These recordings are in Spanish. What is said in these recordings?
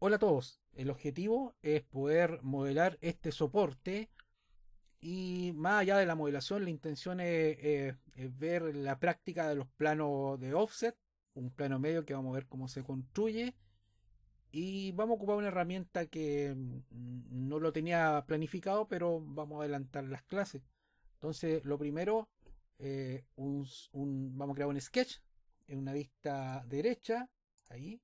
Hola a todos, el objetivo es poder modelar este soporte y más allá de la modelación la intención es, ver la práctica de los planos de offset, un plano medio que vamos a ver cómo se construye y vamos a ocupar una herramienta que no lo tenía planificado pero vamos a adelantar las clases. Entonces lo primero, eh, vamos a crear un sketch en una vista derecha, ahí,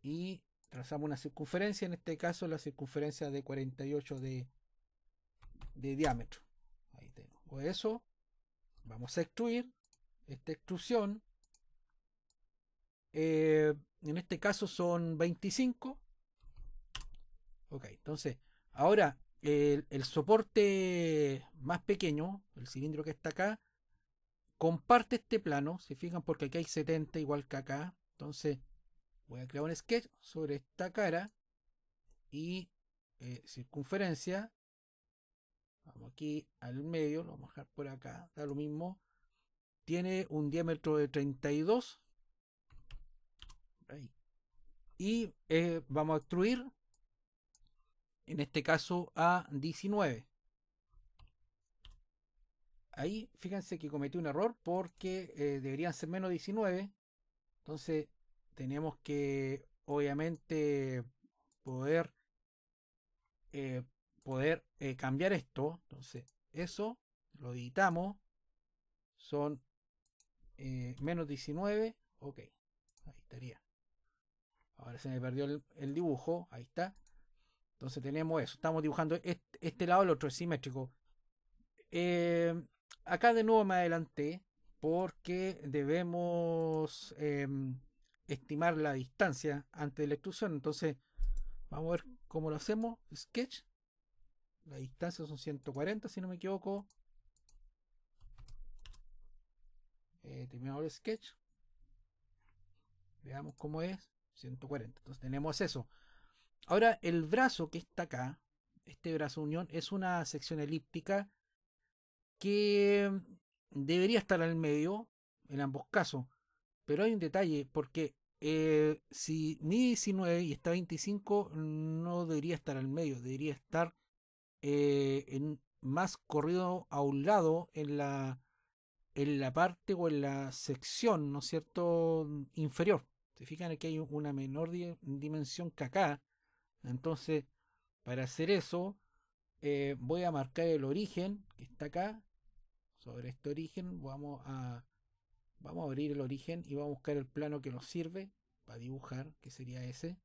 y trazamos una circunferencia, en este caso la circunferencia de 48 de, de diámetro. Ahí tengo eso. Vamos a extruir esta extrusión. Eh, en este caso son 25. Ok, entonces, ahora el, el, soporte más pequeño, el cilindro que está acá, comparte este plano. Se fijan porque aquí hay 70 igual que acá. Entonces, voy a crear un sketch sobre esta cara y eh, circunferencia. Vamos aquí al medio, lo vamos a dejar por acá, da lo mismo. Tiene un diámetro de 32. Ahí. Y eh, vamos a extruir, en este caso, a 19. Ahí, fíjense que cometí un error porque eh, deberían ser menos 19. Entonces, tenemos que, obviamente, poder, eh, poder eh, cambiar esto. Entonces, eso lo editamos. Son eh, menos 19. Ok, ahí estaría. Ahora se me perdió el, dibujo. Ahí está. Entonces tenemos eso. Estamos dibujando este, lado, el otro es simétrico. acá de nuevo me adelanté porque debemos em, estimar la distancia antes de la extrusión. Entonces, vamos a ver cómo lo hacemos. Sketch. La distancia son 140, si no me equivoco. Eh, terminamos el sketch. Veamos cómo es. 140. Entonces tenemos eso. Ahora el brazo que está acá, este brazo unión, es una sección elíptica que debería estar al medio en ambos casos. Pero hay un detalle, porque eh, si mi 19 y está 25, no debería estar al medio, debería estar eh, en, más corrido a un lado en la, en la parte o en la sección, ¿no es cierto?, mm, inferior. Se fijan que hay una menor dimensión que acá. Entonces, para hacer eso, eh, voy a marcar el origen que está acá. Sobre este origen vamos a Vamos a abrir el origen y vamos a buscar el plano que nos sirve para dibujar, que sería ese.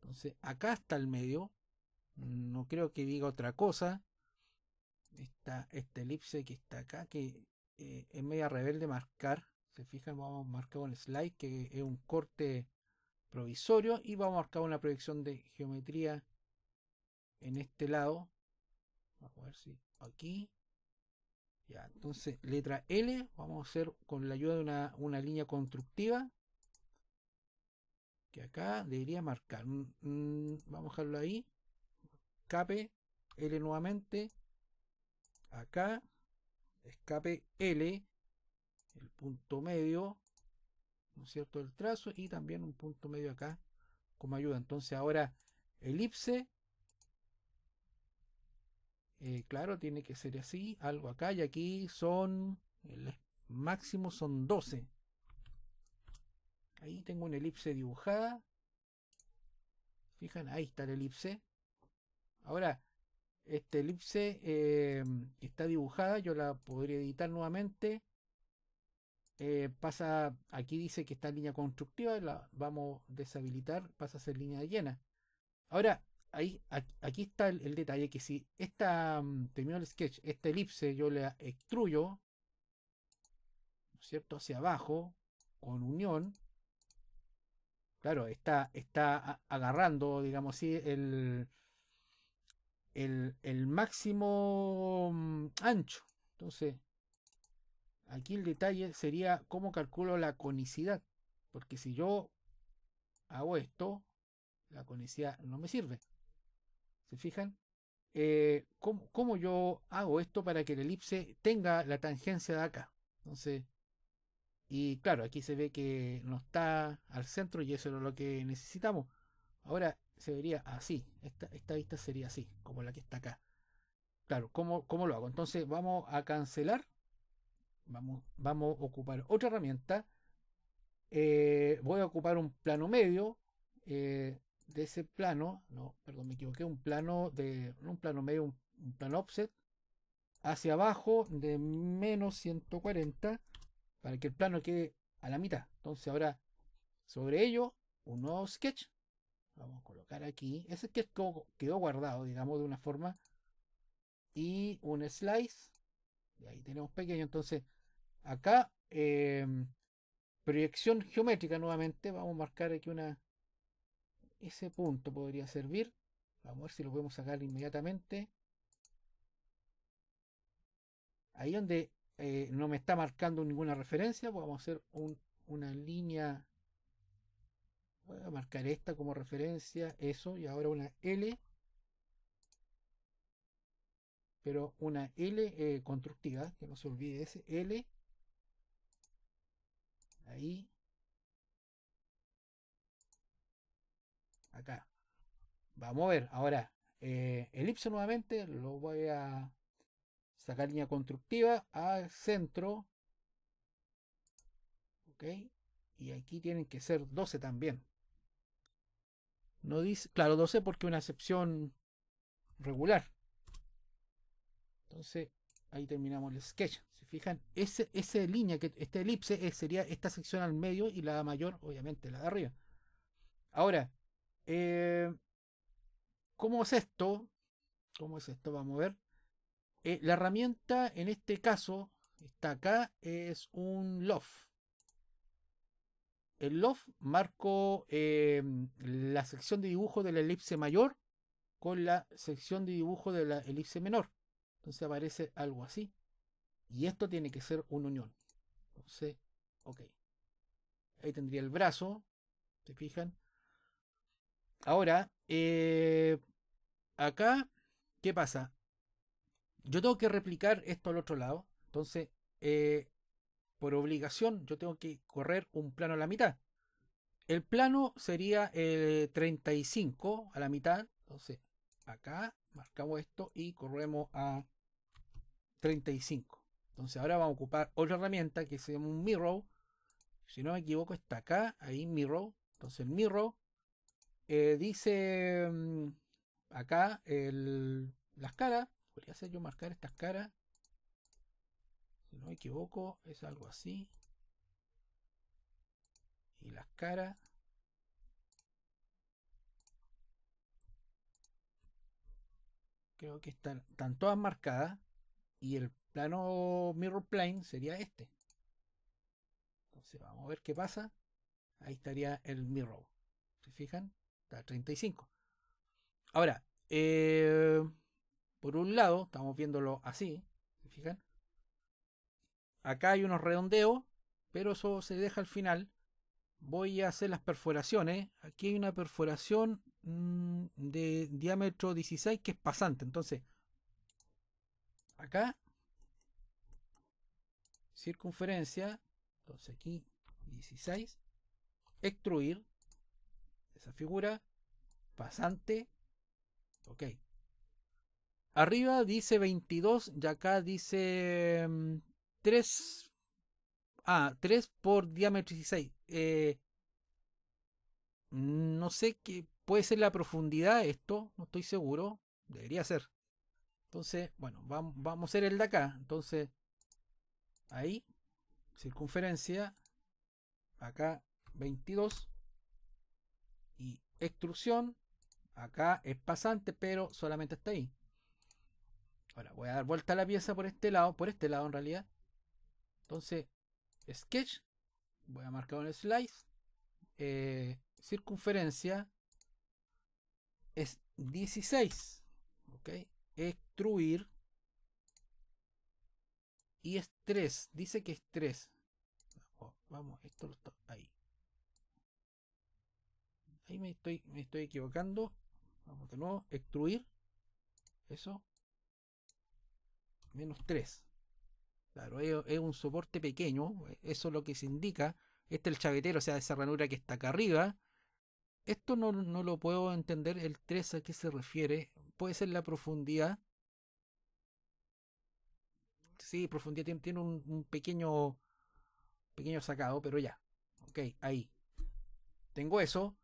Entonces, acá está el medio. No creo que diga otra cosa. Está esta elipse que está acá, que eh, es media rebelde marcar. Se fijan, vamos a marcar un slide que es un corte provisorio y vamos a marcar una proyección de geometría en este lado. Vamos a ver si aquí entonces, letra L, vamos a hacer con la ayuda de una, línea constructiva. Que acá debería marcar. Mm, mm, vamos a dejarlo ahí. Escape L nuevamente. Acá. Escape L. El punto medio. ¿No es cierto? El trazo. Y también un punto medio acá. Como ayuda. Entonces ahora elipse. Eh, claro, tiene que ser así, algo acá y aquí son, el máximo son 12. Ahí tengo una elipse dibujada. Fijan, ahí está la elipse. Ahora, esta elipse eh, está dibujada, yo la podría editar nuevamente. Eh, pasa, aquí dice que está en línea constructiva, la vamos a deshabilitar, pasa a ser línea de llena. Ahora, ahí, aquí está el, detalle que si esta mm, sketch, esta elipse yo la extruyo, es cierto? Hacia abajo, con unión, claro, está, está agarrando, digamos el, el máximo mm, ancho. Entonces, aquí el detalle sería cómo calculo la conicidad, porque si yo hago esto, la conicidad no me sirve fijan? Eh, ¿cómo, ¿cómo, yo hago esto para que el elipse tenga la tangencia de acá? Entonces, y claro, aquí se ve que no está al centro y eso es lo que necesitamos. Ahora se vería así, esta, esta vista sería así, como la que está acá. Claro, como ¿cómo, lo hago? Entonces vamos a cancelar, vamos, vamos a ocupar otra herramienta, eh, voy a ocupar un plano medio, eh, de ese plano, no, perdón, me equivoqué, un plano de, un plano medio, un, plano offset, hacia abajo de menos 140 para que el plano quede a la mitad. Entonces ahora sobre ello un nuevo sketch. Vamos a colocar aquí. Ese sketch quedó guardado, digamos, de una forma. Y un slice. Y ahí tenemos pequeño. Entonces acá em, proyección geométrica nuevamente. Vamos a marcar aquí una ese punto podría servir. Vamos a ver si lo podemos sacar inmediatamente. Ahí donde eh, no me está marcando ninguna referencia, Podemos vamos a hacer una línea. Voy a marcar esta como referencia, eso, y ahora una L. Pero una L eh, constructiva, que no se olvide ese L. Ahí, acá. Vamos a ver, ahora, eh, elipse nuevamente, lo voy a sacar línea constructiva al centro. Ok, y aquí tienen que ser 12 también. No dice, claro, 12 porque una sección regular. Entonces, ahí terminamos el sketch. Si fijan, esa línea, que, esta elipse eh, sería esta sección al medio y la mayor, obviamente, la de arriba. Ahora, eh, ¿Cómo es esto? ¿Cómo es esto? Vamos a ver. Eh, la herramienta en este caso está acá, es un loft. El loft marco eh, la sección de dibujo de la elipse mayor con la sección de dibujo de la elipse menor. Entonces aparece algo así. Y esto tiene que ser una unión. Entonces, ok. Ahí tendría el brazo, se fijan. Ahora, eh, acá, ¿qué pasa? Yo tengo que replicar esto al otro lado. Entonces, eh, por obligación, yo tengo que correr un plano a la mitad. El plano sería el 35 a la mitad. Entonces, acá marcamos esto y corremos a 35. Entonces ahora vamos a ocupar otra herramienta que se llama un mirror. Si no me equivoco, está acá, ahí mirror. Entonces el mirror eh, dice mm, acá el, las caras. Podría hacer yo marcar estas caras. Si no me equivoco, es algo así. Y las caras. Creo que están, están todas marcadas. Y el plano mirror plane sería este. Entonces vamos a ver qué pasa. Ahí estaría el mirror. ¿Se fijan? 35. Ahora, eh, por un lado, estamos viéndolo así, ¿se Acá hay unos redondeos, pero eso se deja al final. Voy a hacer las perforaciones. Aquí hay una perforación mm, de diámetro 16 que es pasante. Entonces, acá, circunferencia, entonces aquí 16, extruir, esa figura. Pasante. Ok. Arriba dice 22 y acá dice 3. Mm, ah, 3 por diámetro 16. Eh, no sé qué puede ser la profundidad esto, no estoy seguro. Debería ser. Entonces, bueno, vamos, vamos a hacer el de acá. Entonces, ahí, circunferencia, acá 22 extrusión. Acá es pasante, pero solamente está ahí. Ahora voy a dar vuelta a la pieza por este lado, por este lado en realidad. Entonces, sketch. Voy a marcar un slice. Eh, circunferencia es 16. ¿Ok? Extruir. Y es 3. Dice que es 3. Vamos, esto lo está ahí ahí me estoy, me estoy equivocando. Vamos de nuevo, extruir. Eso. Menos 3. Claro, es, un soporte pequeño. Eso es lo que se indica. Este es el chavetero, o sea, esa ranura que está acá arriba. Esto no, no lo puedo entender. El 3 a qué se refiere. Puede ser la profundidad. Sí, profundidad tiene, un, un pequeño pequeño sacado, pero ya. Ok, ahí. Tengo eso.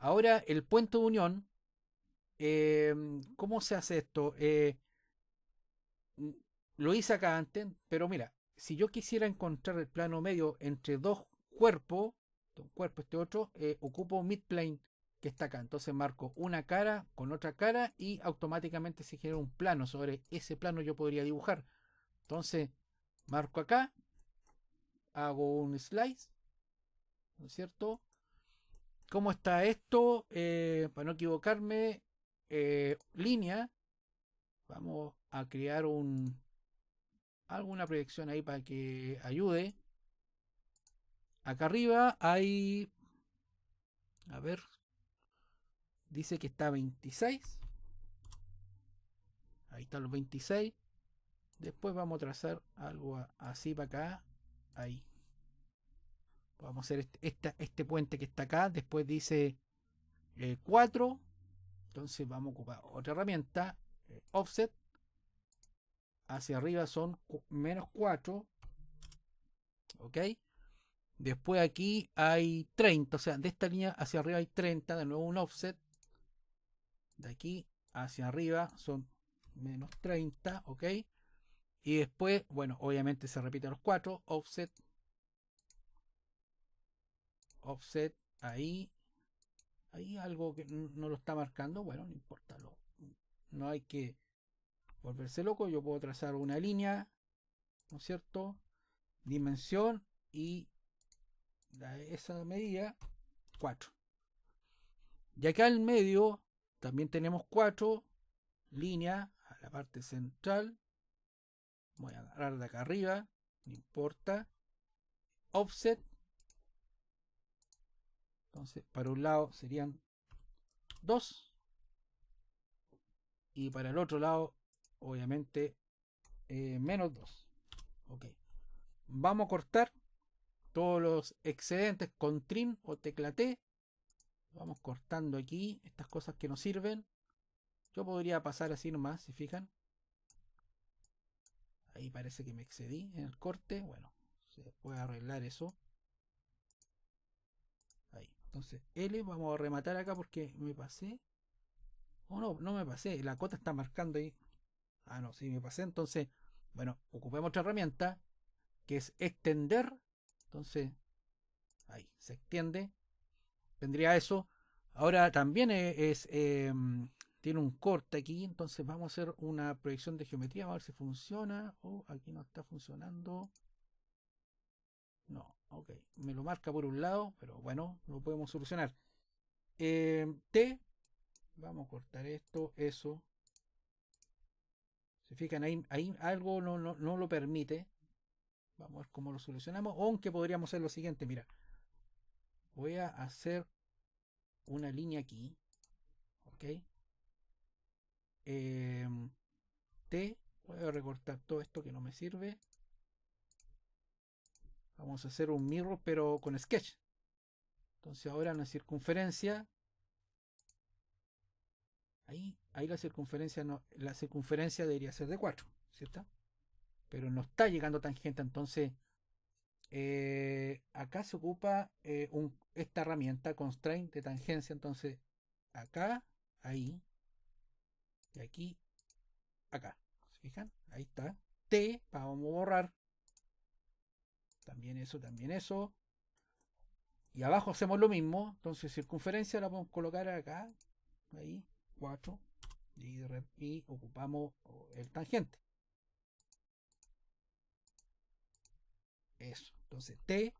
Ahora, el puente de unión, em, ¿cómo se hace esto? Eh, mm, lo hice acá antes, pero mira, si yo quisiera encontrar el plano medio entre dos cuerpos, un cuerpo este otro, ocupo eh, ocupo midplane que está acá. Entonces marco una cara con otra cara y automáticamente se genera un plano. Sobre ese plano yo podría dibujar. Entonces marco acá, hago un slice, ¿no es cierto? ¿Cómo está esto? Eh, para no equivocarme, eh, línea. Vamos a crear un alguna proyección ahí para que ayude. Acá arriba hay... A ver. Dice que está 26. Ahí están los 26. Después vamos a trazar algo así para acá. Ahí vamos a hacer este, este, puente que está acá, después dice 4, eh, entonces vamos a ocupar otra herramienta, eh, offset, hacia arriba son menos 4, ok, después aquí hay 30, o sea, de esta línea hacia arriba hay 30, de nuevo un offset, de aquí hacia arriba son menos 30, ok, y después, bueno, obviamente se repite los 4, offset offset ahí. Hay algo que no lo está marcando. Bueno, no importa. no hay que volverse loco. Yo puedo trazar una línea, ¿no es cierto? Dimensión y esa medida 4. Y acá al medio también tenemos cuatro líneas a la parte central. Voy a agarrar de acá arriba, no importa. Offset entonces, para un lado serían 2. Y para el otro lado, obviamente, eh, menos 2. Ok. Vamos a cortar todos los excedentes con trim o tecla T. Vamos cortando aquí estas cosas que nos sirven. Yo podría pasar así nomás, si fijan. Ahí parece que me excedí en el corte. Bueno, se puede arreglar eso. Entonces, L vamos a rematar acá porque me pasé. O no, no me pasé. La cuota está marcando ahí. Ah, no, sí me pasé. Entonces, bueno, ocupemos otra herramienta que es extender. Entonces, ahí se extiende. Tendría eso. Ahora también es, em, tiene un corte aquí. Entonces vamos a hacer una proyección de geometría. a ver si funciona. o oh, aquí no está funcionando. No, Ok, me lo marca por un lado, pero bueno, lo podemos solucionar. Eh, T, vamos a cortar esto, eso. Se fijan, ahí, ahí algo no, lo permite. Vamos a ver cómo lo solucionamos. Aunque podríamos hacer lo siguiente, mira. Voy a hacer una línea aquí. Ok. Eh, T, voy a recortar todo esto que no me sirve. Vamos a hacer un mirror pero con sketch. Entonces ahora en la circunferencia. Ahí, ahí la circunferencia no, la circunferencia debería ser de 4, ¿cierto? Pero no está llegando tangente, entonces eh, acá se ocupa eh, esta herramienta constraint de tangencia. Entonces, acá, ahí, y aquí, acá. ¿Se fijan? Ahí está. T, vamos a borrar. También eso, también eso. Y abajo hacemos lo mismo. Entonces circunferencia la podemos colocar acá. Ahí, 4. Y, ocupamos el tangente. Eso. Entonces T.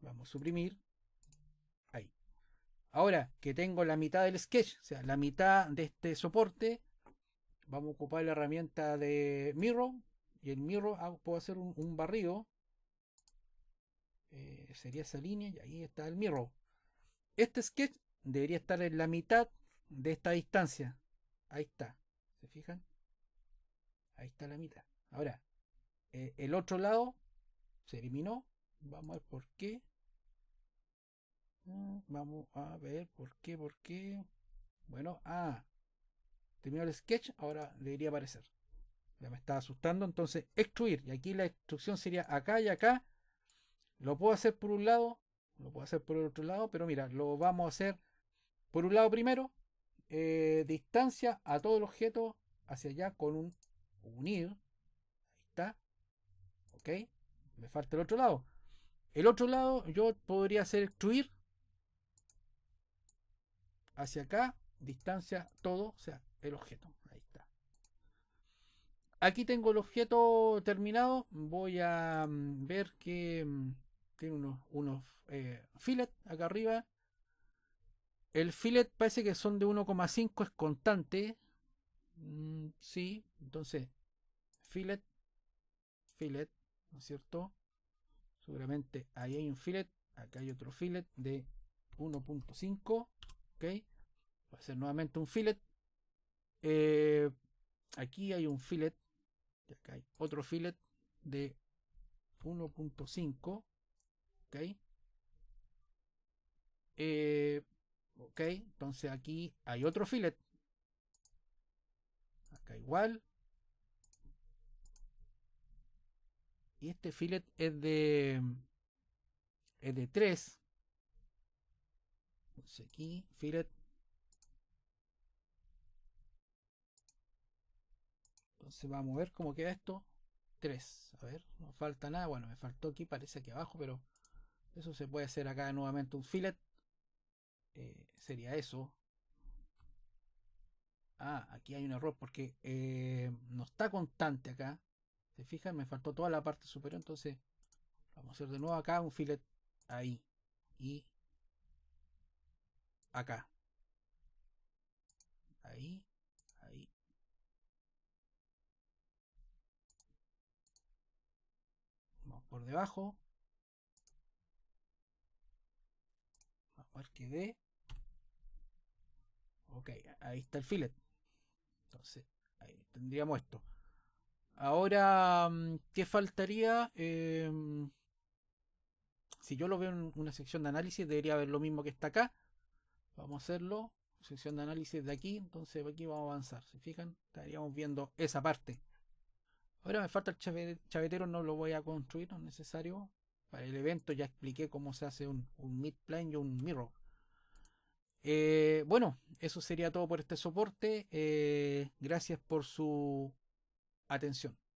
Vamos a suprimir. Ahí. Ahora que tengo la mitad del sketch, o sea, la mitad de este soporte, vamos a ocupar la herramienta de mirror. Y en mirror puedo hacer un barrido eh, sería esa línea y ahí está el mirror. Este sketch debería estar en la mitad de esta distancia. Ahí está. ¿Se fijan? Ahí está la mitad. Ahora, eh, el otro lado se eliminó. Vamos a ver por qué. Mm, vamos a ver por qué, por qué. Bueno, ah, terminó el sketch, ahora debería aparecer. Ya me está asustando, entonces extruir. Y aquí la extrucción sería acá y acá lo puedo hacer por un lado, lo puedo hacer por el otro lado, pero mira, lo vamos a hacer por un lado primero, eh, distancia a todo el objeto hacia allá con un unir. Ahí está. Ok. Me falta el otro lado. El otro lado yo podría hacer extruir hacia acá, distancia todo, o sea, el objeto. Ahí está. Aquí tengo el objeto terminado. Voy a mm, ver que mm, tiene unos, unos eh, acá arriba. El fillet parece que son de 1,5, es constante. Mm, sí, entonces, fillet, fillet, ¿no es cierto? Seguramente ahí hay un fillet, acá hay otro fillet de 1.5, ok. Va a ser nuevamente un fillet. Eh, aquí hay un fillet, acá hay otro fillet de 1.5 eh, ¿Ok? entonces aquí hay otro fillet. Acá igual. Y este fillet es de... Es de 3. Entonces aquí, fillet. Entonces vamos a ver cómo queda esto. 3. A ver, no falta nada. Bueno, me faltó aquí, parece aquí abajo, pero eso se puede hacer acá nuevamente un fillet. Eh, sería eso. Ah, aquí hay un error porque eh, no está constante acá. ¿Se fijan? Me faltó toda la parte superior. Entonces, vamos a hacer de nuevo acá un fillet ahí. Y acá. Ahí, ahí. Vamos por debajo. Ok, ahí está el fillet. Entonces, ahí tendríamos esto. Ahora, mm, ¿qué faltaría? Em, si yo lo veo en una sección de análisis, debería ver lo mismo que está acá. Vamos a hacerlo. Sección de análisis de aquí. Entonces, aquí vamos a avanzar. si fijan? Estaríamos viendo esa parte. Ahora me falta el chavetero, no lo voy a construir, no es necesario. Para el evento ya expliqué cómo se hace un, un mid y un mirror. Eh, bueno, eso sería todo por este soporte. Eh, gracias por su atención.